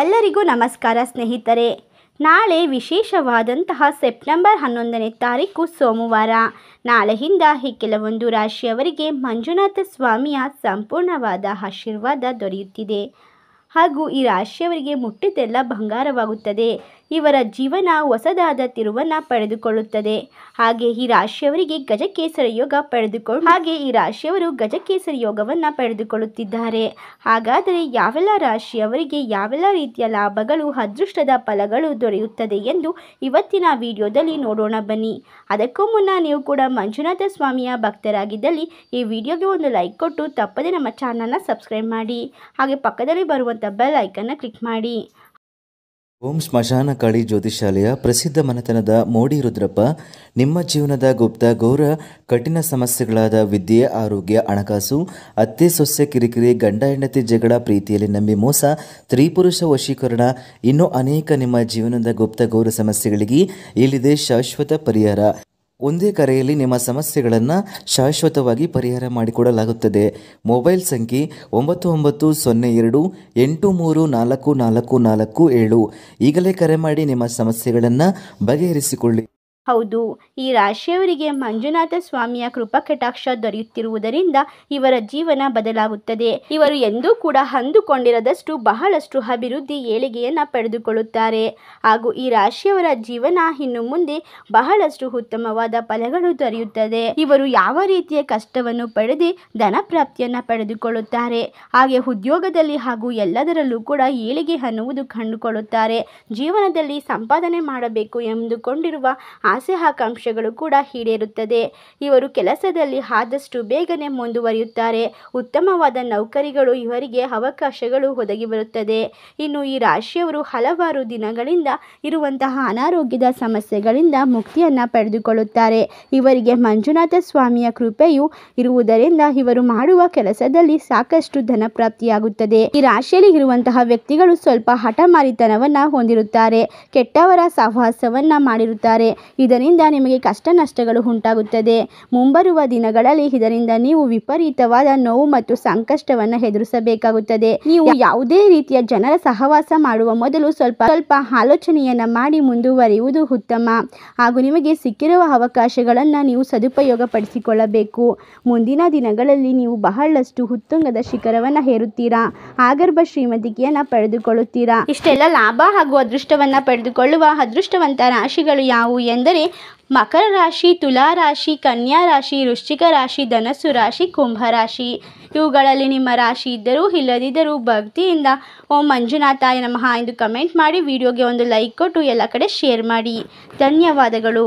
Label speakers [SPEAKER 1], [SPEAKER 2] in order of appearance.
[SPEAKER 1] ಎಲ್ಲರಿಗೂ ನಮಸ್ಕಾರ ಸ್ನೇಹಿತರೆ ನಾಳೆ ವಿಶೇಷವಾದಂತಹ ಸೆಪ್ಟೆಂಬರ್ ಹನ್ನೊಂದನೇ ತಾರೀಕು ಸೋಮವಾರ ನಾಳೆಯಿಂದ ಈ ಕೆಲವೊಂದು ರಾಶಿಯವರಿಗೆ ಮಂಜುನಾಥ ಸ್ವಾಮಿಯ ಸಂಪೂರ್ಣವಾದ ಆಶೀರ್ವಾದ ದೊರೆಯುತ್ತಿದೆ ಹಾಗೂ ಈ ರಾಶಿಯವರಿಗೆ ಮುಟ್ಟಿದ್ದೆಲ್ಲ ಬಂಗಾರವಾಗುತ್ತದೆ ಇವರ ಜೀವನ ಹೊಸದಾದ ತಿರುವನ್ನ ಪಡೆದುಕೊಳ್ಳುತ್ತದೆ ಹಾಗೆ ಈ ರಾಶಿಯವರಿಗೆ ಗಜಕೇಸರಿ ಯೋಗ ಪಡೆದುಕೊಳ್ಳ ಹಾಗೆ ಈ ರಾಶಿಯವರು ಗಜಕೇಸರಿ ಯೋಗವನ್ನು ಪಡೆದುಕೊಳ್ಳುತ್ತಿದ್ದಾರೆ ಹಾಗಾದರೆ ಯಾವೆಲ್ಲ ರಾಶಿಯವರಿಗೆ ಯಾವೆಲ್ಲ ರೀತಿಯ ಲಾಭಗಳು ಅದೃಷ್ಟದ ಫಲಗಳು ದೊರೆಯುತ್ತದೆ ಎಂದು ಇವತ್ತಿನ ವಿಡಿಯೋದಲ್ಲಿ ನೋಡೋಣ ಬನ್ನಿ ಅದಕ್ಕೂ ಮುನ್ನ ನೀವು ಕೂಡ ಮಂಜುನಾಥ ಸ್ವಾಮಿಯ ಭಕ್ತರಾಗಿದ್ದಲ್ಲಿ ಈ ವಿಡಿಯೋಗೆ ಒಂದು ಲೈಕ್ ಕೊಟ್ಟು ತಪ್ಪದೆ ನಮ್ಮ ಚಾನಲ್ನ ಸಬ್ಸ್ಕ್ರೈಬ್ ಮಾಡಿ ಹಾಗೆ ಪಕ್ಕದಲ್ಲಿ ಬರುವಂಥ ಬೆಲ್ ಐಕನ್ನ ಕ್ಲಿಕ್ ಮಾಡಿ
[SPEAKER 2] ಓಂ ಸ್ಮಶಾನ ಕಾಳಿ ಜ್ಯೋತಿಷಾಲೆಯ ಪ್ರಸಿದ್ಧ ಮನೆತನದ ಮೋಡಿ ರುದ್ರಪ್ಪ ನಿಮ್ಮ ಜೀವನದ ಗುಪ್ತ ಗೌರ ಕಠಿಣ ಸಮಸ್ಯೆಗಳಾದ ವಿದ್ಯೆ ಆರೋಗ್ಯ ಹಣಕಾಸು ಅತ್ತೆ ಸೊಸೆ ಕಿರಿಕಿರಿ ಗಂಡ ಹೆಂಡತಿ ಜಗಳ ಪ್ರೀತಿಯಲ್ಲಿ ನಂಬಿ ಮೋಸ ತ್ರಿಪುರುಷ ವಶೀಕರಣ ಇನ್ನೂ ಅನೇಕ ನಿಮ್ಮ ಜೀವನದ ಗುಪ್ತ ಗೌರ ಸಮಸ್ಯೆಗಳಿಗೆ ಇಲ್ಲಿದೆ ಶಾಶ್ವತ ಪರಿಹಾರ ಒಂದೇ ಕರೆಯಲ್ಲಿ ನಿಮ್ಮ ಸಮಸ್ಯೆಗಳನ್ನು ಶಾಶ್ವತವಾಗಿ ಪರಿಹಾರ ಮಾಡಿಕೊಡಲಾಗುತ್ತದೆ ಮೊಬೈಲ್ ಸಂಖ್ಯೆ ಒಂಬತ್ತು ಒಂಬತ್ತು ಸೊನ್ನೆ ಎರಡು ಎಂಟು ಮೂರು ನಾಲ್ಕು ನಾಲ್ಕು ನಾಲ್ಕು ಏಳು ಈಗಲೇ ಕರೆ ಮಾಡಿ ನಿಮ್ಮ ಸಮಸ್ಯೆಗಳನ್ನು ಬಗೆಹರಿಸಿಕೊಳ್ಳಿ
[SPEAKER 1] ಹೌದು ಈ ರಾಶಿಯವರಿಗೆ ಮಂಜುನಾಥ ಸ್ವಾಮಿಯ ಕೃಪಾ ಕಟಾಕ್ಷ ದೊರೆಯುತ್ತಿರುವುದರಿಂದ ಇವರ ಜೀವನ ಬದಲಾಗುತ್ತದೆ ಇವರು ಎಂದೂ ಕೂಡ ಅಂದುಕೊಂಡಿರದಷ್ಟು ಬಹಳಷ್ಟು ಅಭಿವೃದ್ಧಿ ಏಳಿಗೆಯನ್ನು ಪಡೆದುಕೊಳ್ಳುತ್ತಾರೆ ಹಾಗೂ ಈ ರಾಶಿಯವರ ಜೀವನ ಇನ್ನು ಮುಂದೆ ಬಹಳಷ್ಟು ಉತ್ತಮವಾದ ಫಲಗಳು ದೊರೆಯುತ್ತದೆ ಇವರು ಯಾವ ರೀತಿಯ ಕಷ್ಟವನ್ನು ಪಡೆದೆ ಧನ ಪ್ರಾಪ್ತಿಯನ್ನು ಪಡೆದುಕೊಳ್ಳುತ್ತಾರೆ ಹಾಗೆ ಉದ್ಯೋಗದಲ್ಲಿ ಹಾಗೂ ಎಲ್ಲದರಲ್ಲೂ ಕೂಡ ಏಳಿಗೆ ಅನ್ನುವುದು ಕಂಡುಕೊಳ್ಳುತ್ತಾರೆ ಜೀವನದಲ್ಲಿ ಸಂಪಾದನೆ ಮಾಡಬೇಕು ಎಂದುಕೊಂಡಿರುವ ಆಸೆ ಆಕಾಂಕ್ಷೆಗಳು ಕೂಡ ಈಡೇರುತ್ತದೆ ಇವರು ಕೆಲಸದಲ್ಲಿ ಆದಷ್ಟು ಬೇಗನೆ ಮುಂದುವರಿಯುತ್ತಾರೆ ಉತ್ತಮವಾದ ನೌಕರಿಗಳು ಇವರಿಗೆ ಅವಕಾಶಗಳು ಒದಗಿ ಬರುತ್ತದೆ ಇನ್ನು ಈ ರಾಶಿಯವರು ಹಲವಾರು ದಿನಗಳಿಂದ ಇರುವಂತಹ ಅನಾರೋಗ್ಯದ ಸಮಸ್ಯೆಗಳಿಂದ ಮುಕ್ತಿಯನ್ನು ಪಡೆದುಕೊಳ್ಳುತ್ತಾರೆ ಇವರಿಗೆ ಮಂಜುನಾಥ ಸ್ವಾಮಿಯ ಕೃಪೆಯು ಇರುವುದರಿಂದ ಇವರು ಮಾಡುವ ಕೆಲಸದಲ್ಲಿ ಸಾಕಷ್ಟು ಧನ ಪ್ರಾಪ್ತಿಯಾಗುತ್ತದೆ ಈ ರಾಶಿಯಲ್ಲಿ ಇರುವಂತಹ ವ್ಯಕ್ತಿಗಳು ಸ್ವಲ್ಪ ಹಠಮಾರಿತನವನ್ನು ಹೊಂದಿರುತ್ತಾರೆ ಕೆಟ್ಟವರ ಸಹವಾಸವನ್ನು ಮಾಡಿರುತ್ತಾರೆ ಇದರಿಂದ ನಿಮಗೆ ಕಷ್ಟ ನಷ್ಟಗಳು ಉಂಟಾಗುತ್ತದೆ ಮುಂಬರುವ ದಿನಗಳಲ್ಲಿ ಇದರಿಂದ ನೀವು ವಿಪರೀತವಾದ ನೋವು ಮತ್ತು ಸಂಕಷ್ಟವನ್ನು ಎದುರಿಸಬೇಕಾಗುತ್ತದೆ ನೀವು ಯಾವುದೇ ರೀತಿಯ ಜನರ ಸಹವಾಸ ಮಾಡುವ ಮೊದಲು ಸ್ವಲ್ಪ ಸ್ವಲ್ಪ ಆಲೋಚನೆಯನ್ನು ಮಾಡಿ ಮುಂದುವರಿಯುವುದು ಉತ್ತಮ ಹಾಗೂ ನಿಮಗೆ ಸಿಕ್ಕಿರುವ ಅವಕಾಶಗಳನ್ನು ನೀವು ಸದುಪಯೋಗ ಪಡಿಸಿಕೊಳ್ಳಬೇಕು ಮುಂದಿನ ದಿನಗಳಲ್ಲಿ ನೀವು ಬಹಳಷ್ಟು ಉತ್ತುಂಗದ ಶಿಖರವನ್ನು ಹೇರುತ್ತೀರಾ ಆಗರ್ಭ ಶ್ರೀಮತಿಕೆಯನ್ನು ಪಡೆದುಕೊಳ್ಳುತ್ತೀರಾ ಇಷ್ಟೆಲ್ಲ ಲಾಭ ಹಾಗೂ ಅದೃಷ್ಟವನ್ನು ಪಡೆದುಕೊಳ್ಳುವ ಅದೃಷ್ಟವಂತ ರಾಶಿಗಳು ಯಾವುವು ಎಂದರೆ ಅಂದರೆ ಮಕರ ರಾಶಿ ತುಲಾ ರಾಶಿ ಕನ್ಯಾ ರಾಶಿ ವೃಶ್ಚಿಕ ರಾಶಿ ಧನಸ್ಸು ರಾಶಿ ಕುಂಭ ರಾಶಿ ಇವುಗಳಲ್ಲಿ ನಿಮ್ಮ ರಾಶಿ ಇದ್ದರೂ ಇಲ್ಲದಿದ್ದರೂ ಭಕ್ತಿಯಿಂದ ಓಂ ಮಂಜುನಾಥಾಯ ನಮಃ ಎಂದು ಕಮೆಂಟ್ ಮಾಡಿ ವಿಡಿಯೋಗೆ ಒಂದು ಲೈಕ್ ಕೊಟ್ಟು ಎಲ್ಲ ಕಡೆ ಶೇರ್ ಮಾಡಿ ಧನ್ಯವಾದಗಳು